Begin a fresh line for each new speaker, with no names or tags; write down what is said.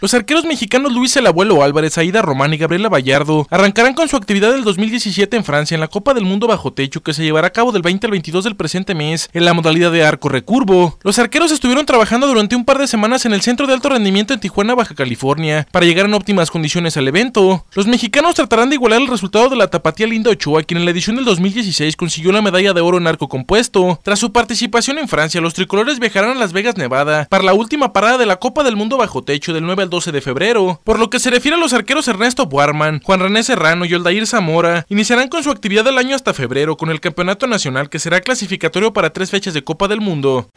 Los arqueros mexicanos Luis el Abuelo Álvarez, Aida Román y Gabriela Vallardo arrancarán con su actividad del 2017 en Francia en la Copa del Mundo Bajo Techo que se llevará a cabo del 20 al 22 del presente mes en la modalidad de arco recurvo. Los arqueros estuvieron trabajando durante un par de semanas en el Centro de Alto Rendimiento en Tijuana, Baja California, para llegar en óptimas condiciones al evento. Los mexicanos tratarán de igualar el resultado de la tapatía Linda Ochoa, quien en la edición del 2016 consiguió la medalla de oro en arco compuesto. Tras su participación en Francia, los tricolores viajarán a Las Vegas, Nevada, para la última parada de la Copa del Mundo Bajo Techo del 9 el 12 de febrero. Por lo que se refiere a los arqueros Ernesto Buarman, Juan René Serrano y Oldair Zamora, iniciarán con su actividad del año hasta febrero con el Campeonato Nacional que será clasificatorio para tres fechas de Copa del Mundo.